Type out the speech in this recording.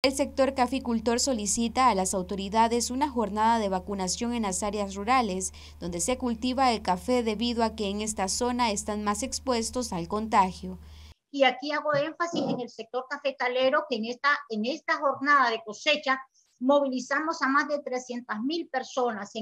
El sector caficultor solicita a las autoridades una jornada de vacunación en las áreas rurales, donde se cultiva el café debido a que en esta zona están más expuestos al contagio. Y aquí hago énfasis en el sector cafetalero, que en esta, en esta jornada de cosecha movilizamos a más de 300.000 mil personas.